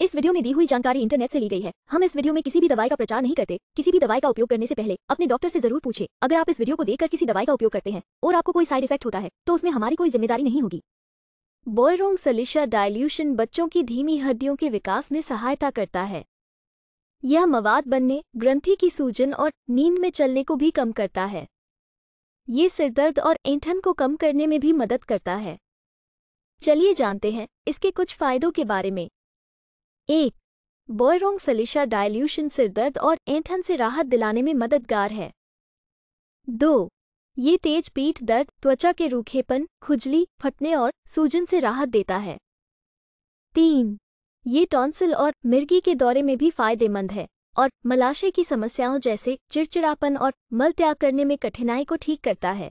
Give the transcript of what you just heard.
इस वीडियो में दी हुई जानकारी इंटरनेट से ली गई है हम इस वीडियो में किसी भी दवाई का प्रचार नहीं करते किसी भी दवाई का उपयोग करने से पहले अपने डॉक्टर से जरूर पूछे अगर आप इस वीडियो को देखकर किसी दवाई का उपयोग करते हैं और आपको कोई साइड इफेक्ट होता है तो उसमें हमारी कोई जिम्मेदारी नहीं होगी बॉयरोंग सलिशा डायल्यूशन बच्चों की धीमी हड्डियों के विकास में सहायता करता है यह मवाद बनने ग्रंथि की सूजन और नींद में चलने को भी कम करता है ये सिरदर्द और ऐंठन को कम करने में भी मदद करता है चलिए जानते हैं इसके कुछ फायदों के बारे में एक बॉयरोंग सलिशा डायल्यूशन सिरदर्द और ऐंठन से राहत दिलाने में मददगार है दो ये तेज पीठ दर्द त्वचा के रूखेपन खुजली फटने और सूजन से राहत देता है तीन ये टॉन्सिल और मिर्गी के दौरे में भी फायदेमंद है और मलाशय की समस्याओं जैसे चिड़चिड़ापन और मल त्याग करने में कठिनाई को ठीक करता है